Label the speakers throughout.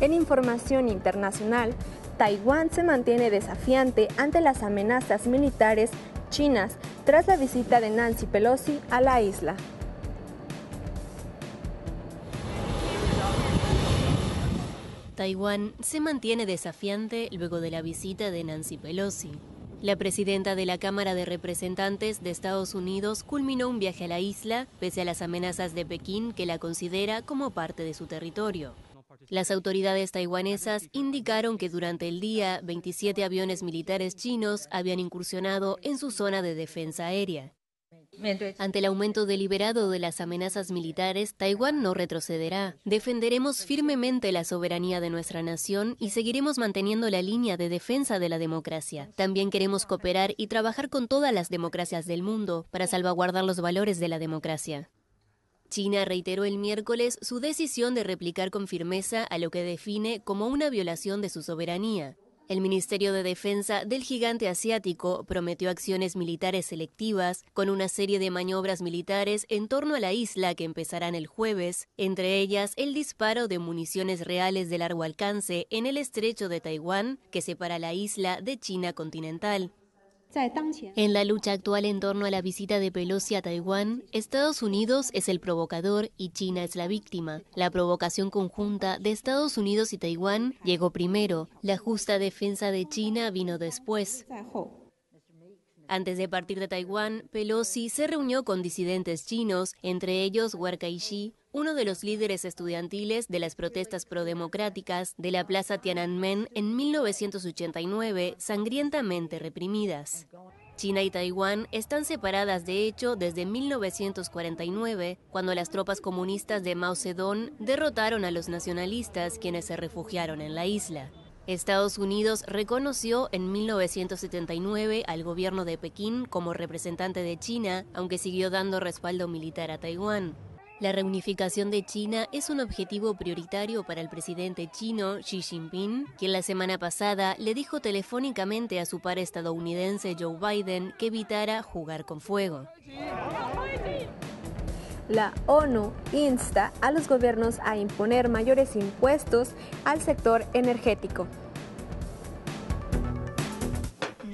Speaker 1: En información internacional, Taiwán se mantiene desafiante ante las amenazas militares chinas tras la visita de Nancy Pelosi a la isla.
Speaker 2: Taiwán se mantiene desafiante luego de la visita de Nancy Pelosi. La presidenta de la Cámara de Representantes de Estados Unidos culminó un viaje a la isla pese a las amenazas de Pekín que la considera como parte de su territorio. Las autoridades taiwanesas indicaron que durante el día 27 aviones militares chinos habían incursionado en su zona de defensa aérea. Ante el aumento deliberado de las amenazas militares, Taiwán no retrocederá. Defenderemos firmemente la soberanía de nuestra nación y seguiremos manteniendo la línea de defensa de la democracia. También queremos cooperar y trabajar con todas las democracias del mundo para salvaguardar los valores de la democracia. China reiteró el miércoles su decisión de replicar con firmeza a lo que define como una violación de su soberanía. El Ministerio de Defensa del gigante asiático prometió acciones militares selectivas con una serie de maniobras militares en torno a la isla que empezarán el jueves, entre ellas el disparo de municiones reales de largo alcance en el estrecho de Taiwán, que separa la isla de China continental. En la lucha actual en torno a la visita de Pelosi a Taiwán, Estados Unidos es el provocador y China es la víctima. La provocación conjunta de Estados Unidos y Taiwán llegó primero, la justa defensa de China vino después. Antes de partir de Taiwán, Pelosi se reunió con disidentes chinos, entre ellos Kai-shi, uno de los líderes estudiantiles de las protestas prodemocráticas de la Plaza Tiananmen en 1989, sangrientamente reprimidas. China y Taiwán están separadas de hecho desde 1949, cuando las tropas comunistas de Mao Zedong derrotaron a los nacionalistas quienes se refugiaron en la isla. Estados Unidos reconoció en 1979 al gobierno de Pekín como representante de China, aunque siguió dando respaldo militar a Taiwán. La reunificación de China es un objetivo prioritario para el presidente chino Xi Jinping, quien la semana pasada le dijo telefónicamente a su par estadounidense Joe Biden que evitara jugar con fuego. La ONU
Speaker 1: insta a los gobiernos a imponer mayores impuestos al sector energético.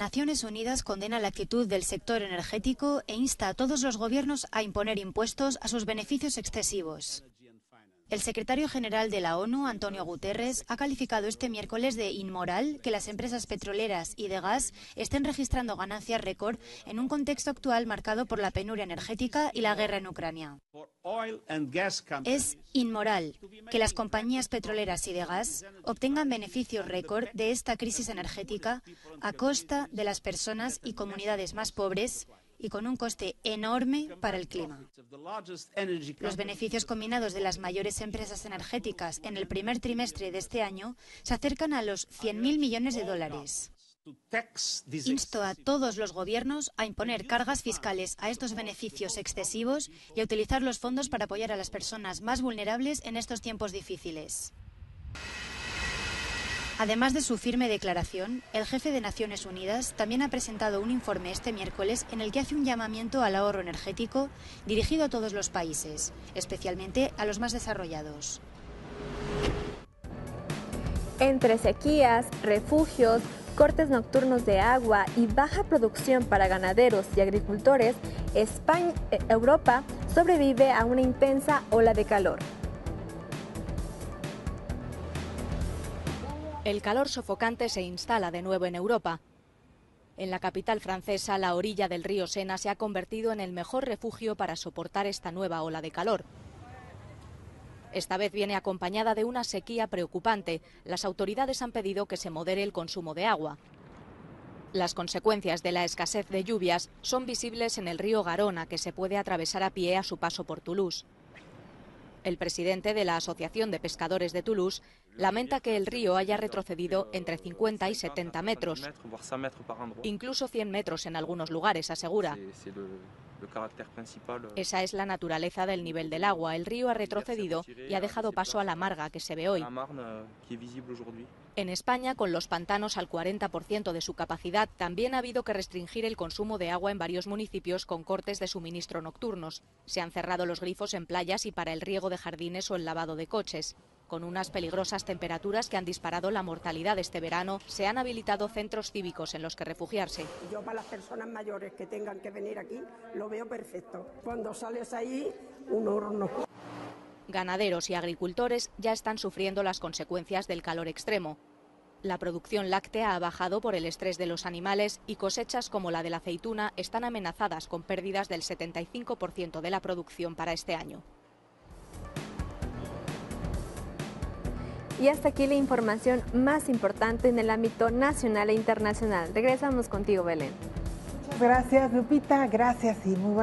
Speaker 3: Naciones Unidas condena la actitud del sector energético e insta a todos los gobiernos a imponer impuestos a sus beneficios excesivos. El secretario general de la ONU, Antonio Guterres, ha calificado este miércoles de inmoral que las empresas petroleras y de gas estén registrando ganancias récord en un contexto actual marcado por la penuria energética y la guerra en Ucrania. Es inmoral que las compañías petroleras y de gas obtengan beneficios récord de esta crisis energética a costa de las personas y comunidades más pobres y con un coste enorme para el clima. Los beneficios combinados de las mayores empresas energéticas en el primer trimestre de este año se acercan a los 100.000 millones de dólares. Insto a todos los gobiernos a imponer cargas fiscales a estos beneficios excesivos y a utilizar los fondos para apoyar a las personas más vulnerables en estos tiempos difíciles. Además de su firme declaración, el jefe de Naciones Unidas también ha presentado un informe este miércoles en el que hace un llamamiento al ahorro energético dirigido a todos los países, especialmente a los más desarrollados.
Speaker 1: Entre sequías, refugios, cortes nocturnos de agua y baja producción para ganaderos y agricultores, España, eh, Europa sobrevive a una intensa ola de calor.
Speaker 4: El calor sofocante se instala de nuevo en Europa. En la capital francesa, la orilla del río Sena se ha convertido en el mejor refugio para soportar esta nueva ola de calor. Esta vez viene acompañada de una sequía preocupante. Las autoridades han pedido que se modere el consumo de agua. Las consecuencias de la escasez de lluvias son visibles en el río Garona, que se puede atravesar a pie a su paso por Toulouse. El presidente de la Asociación de Pescadores de Toulouse Lamenta que el río haya retrocedido entre 50 y 70 metros, incluso 100 metros en algunos lugares, asegura. Eh. Esa es la naturaleza del nivel del agua. El río ha retrocedido y ha dejado paso a la marga que se ve eh, hoy. En España, con los pantanos al 40% de su capacidad, también ha habido que restringir el consumo de agua en varios municipios con cortes de suministro nocturnos. Se han cerrado los grifos en playas y para el riego de jardines o el lavado de coches. Con unas peligrosas temperaturas que han disparado la mortalidad este verano, se han habilitado centros cívicos en los que refugiarse.
Speaker 1: Yo para las personas mayores que
Speaker 3: tengan que venir aquí lo veo perfecto. Cuando sales ahí,
Speaker 4: un horno. Ganaderos y agricultores ya están sufriendo las consecuencias del calor extremo. La producción láctea ha bajado por el estrés de los animales y cosechas como la de la aceituna están amenazadas con pérdidas del 75% de la producción para este año.
Speaker 1: Y hasta aquí la información más importante en el ámbito nacional e internacional. Regresamos contigo, Belén.
Speaker 2: gracias, Lupita. Gracias y muy buenas